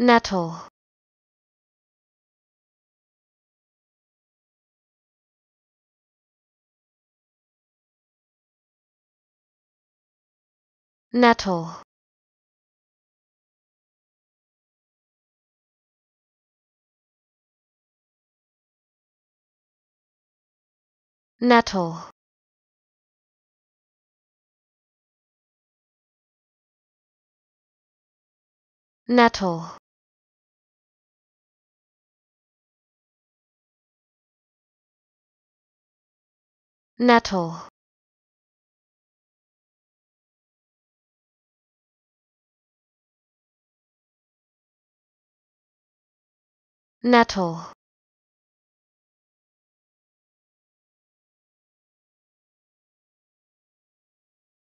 Nettle Nettle Nettle Nettle Nettle Nettle